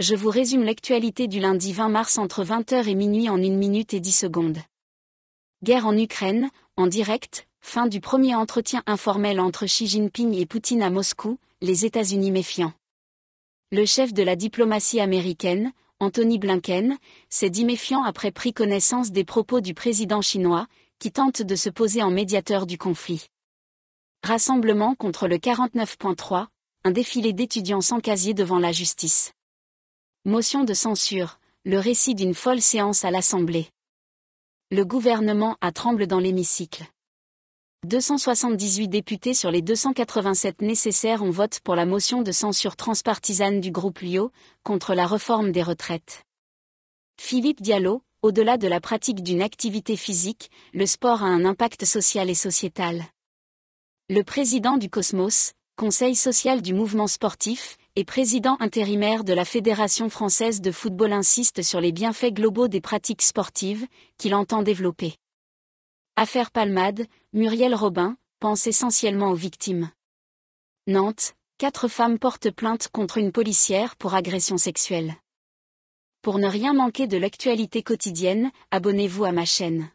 je vous résume l'actualité du lundi 20 mars entre 20h et minuit en 1 minute et 10 secondes. Guerre en Ukraine, en direct, fin du premier entretien informel entre Xi Jinping et Poutine à Moscou, les États-Unis méfiants. Le chef de la diplomatie américaine, Anthony Blinken, s'est dit méfiant après pris connaissance des propos du président chinois, qui tente de se poser en médiateur du conflit. Rassemblement contre le 49.3, un défilé d'étudiants sans casier devant la justice. Motion de censure, le récit d'une folle séance à l'Assemblée. Le gouvernement a tremble dans l'hémicycle. 278 députés sur les 287 nécessaires ont voté pour la motion de censure transpartisane du groupe LIO, contre la réforme des retraites. Philippe Diallo, au-delà de la pratique d'une activité physique, le sport a un impact social et sociétal. Le président du Cosmos, Conseil social du mouvement sportif, et président intérimaire de la Fédération française de football insiste sur les bienfaits globaux des pratiques sportives qu'il entend développer. Affaire Palmade, Muriel Robin pense essentiellement aux victimes. Nantes, quatre femmes portent plainte contre une policière pour agression sexuelle. Pour ne rien manquer de l'actualité quotidienne, abonnez-vous à ma chaîne.